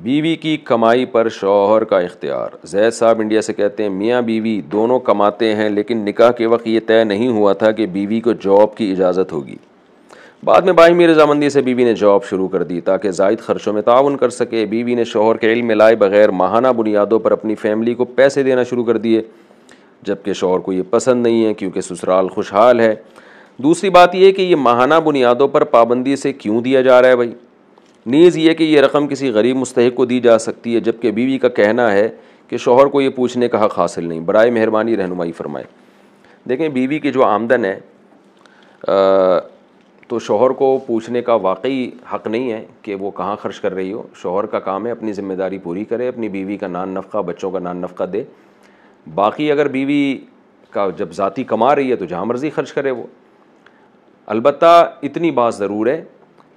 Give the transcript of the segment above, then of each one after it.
बीवी की कमाई पर शौहर का इख्तियार जैद साहब इंडिया से कहते हैं मियाँ बीवी दोनों कमाते हैं लेकिन निकाह के वक्त ये तय नहीं हुआ था कि बीवी को जॉब की इजाज़त होगी बाद में बाहिमी रजामंदी से बीवी ने जॉब शुरू कर दी ताकि जायद खर्चों में ताउन कर सके बीवी ने शोहर के इल्म लाए बगैर माहाना बुनियादों पर अपनी फैमिली को पैसे देना शुरू कर दिए जबकि शोहर को ये पसंद नहीं है क्योंकि ससुराल खुशहाल है दूसरी बात यह कि ये माहाना बुनियादों पर पाबंदी से क्यों दिया जा रहा है भाई नीज़ ये कि यह रकम किसी गरीब मुस्तक को दी जा सकती है जबकि बीवी का कहना है कि शोहर को ये पूछने का हक़ हासिल नहीं बर मेहरबानी रहनुमाई फरमाए देखें बीवी की जो आमदन है आ, तो शोहर को पूछने का वाकई हक़ नहीं है कि वो कहाँ ख़र्च कर रही हो शोहर का काम है अपनी ज़िम्मेदारी पूरी करे अपनी बीवी का नान नफ़ा बच्चों का नान नफ़ा दे बाकी अगर बीवी का जब ज़ाती कमा रही है तो जहाँ मर्ज़ी ख़र्च करे वो अलबत् इतनी बात ज़रूर है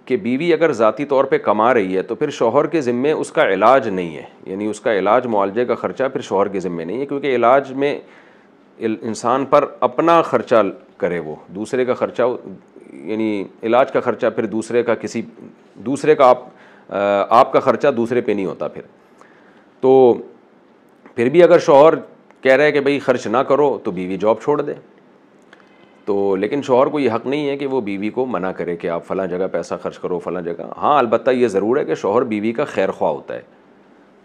कि बीवी अगर ज़ाती तौर पे कमा रही है तो फिर शोहर के ज़िम्मे उसका इलाज नहीं है यानी उसका इलाज मुआवजे का ख़र्चा फिर शोहर के ज़िम्मे नहीं है क्योंकि इलाज में इंसान पर अपना ख़र्चा करे वो दूसरे का ख़र्चा यानी इलाज का ख़र्चा फिर दूसरे का किसी दूसरे का आप आपका ख़र्चा दूसरे पर नहीं होता फिर तो फिर भी अगर शोहर कह रहे हैं कि भाई ख़र्च ना करो तो बीवी जॉब छोड़ दे तो लेकिन शोहर को ये हक़ नहीं है कि वो बीवी को मना करे कि आप फ़लाँ जगह पैसा खर्च करो फ़लाँ जगह हाँ अलबत्त ये ज़रूर है कि शोहर बीवी का खैर ख्वा होता है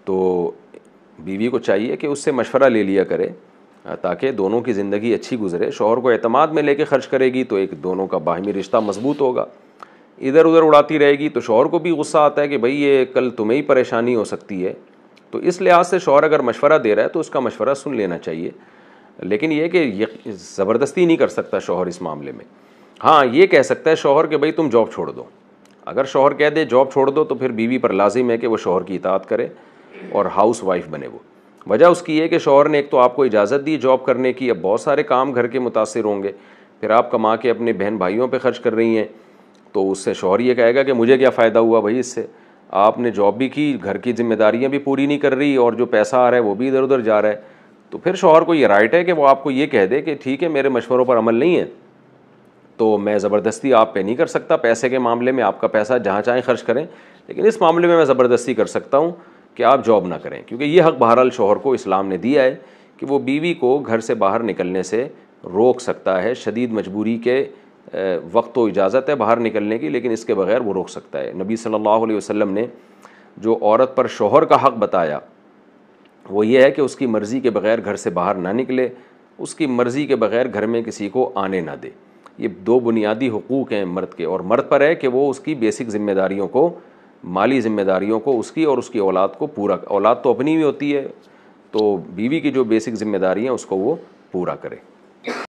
तो बीवी को चाहिए कि उससे मशवरा ले लिया करे ताकि दोनों की ज़िंदगी अच्छी गुजरे शोहर को अतमाद में लेके खर्च करेगी तो एक दोनों का बाहमी रिश्ता मजबूत होगा इधर उधर उड़ाती रहेगी तो शोहर को भी गुस्सा आता है कि भाई ये कल तुम्हें ही परेशानी हो सकती है तो इस लिहाज से शोहर अगर मशवरा दे रहा है तो उसका मशवरा सुन लेना चाहिए लेकिन ये कि ज़बरदस्ती नहीं कर सकता शोहर इस मामले में हाँ ये कह सकता है शोहर कि भाई तुम जॉब छोड़ दो अगर शोहर कह दे जॉब छोड़ दो तो फिर बीवी पर लाजिम है कि वो शोहर की इतात करे और हाउस वाइफ बने वो वजह उसकी है कि शोहर ने एक तो आपको इजाज़त दी जॉब करने की अब बहुत सारे काम घर के मुतासर होंगे फिर आप कमा के अपने बहन भाइयों पर खर्च कर रही हैं तो उससे शोहर ये कहेगा कि मुझे क्या फ़ायदा हुआ भाई इससे आपने जॉब भी की घर की जिम्मेदारियाँ भी पूरी नहीं कर रही और जो पैसा आ रहा है वो भी इधर उधर जा रहा है तो फिर शोहर को ये राइट है कि वो आपको ये कह दे कि ठीक है मेरे मशवरों पर अमल नहीं है तो मैं ज़बरदस्ती आप पे नहीं कर सकता पैसे के मामले में आपका पैसा जहाँ चाहें खर्च करें लेकिन इस मामले में मैं ज़बरदस्ती कर सकता हूँ कि आप जॉब ना करें क्योंकि ये हक़ बहरहाल शोहर को इस्लाम ने दिया है कि वो बीवी को घर से बाहर निकलने से रोक सकता है शदीद मजबूरी के वक्त तो इजाज़त है बाहर निकलने की लेकिन इसके बगैर वो रोक सकता है नबी सल्लल्लाहु अलैहि वसल्लम ने जो औरत पर शोहर का हक़ बताया वो ये है कि उसकी मर्ज़ी के बग़ैर घर से बाहर ना निकले उसकी मर्ज़ी के बग़ैर घर में किसी को आने ना दे ये दो बुनियादी हकूक़ हैं मर्द के और मर्द पर है कि वो उसकी बेसिक ज़िम्मेदारियों को माली ज़िम्मेदारियों को उसकी और उसकी औलाद को पूरा औलाद तो अपनी भी होती है तो बीवी की जो बेसिक ज़िम्मेदारी हैं उसको वो पूरा करे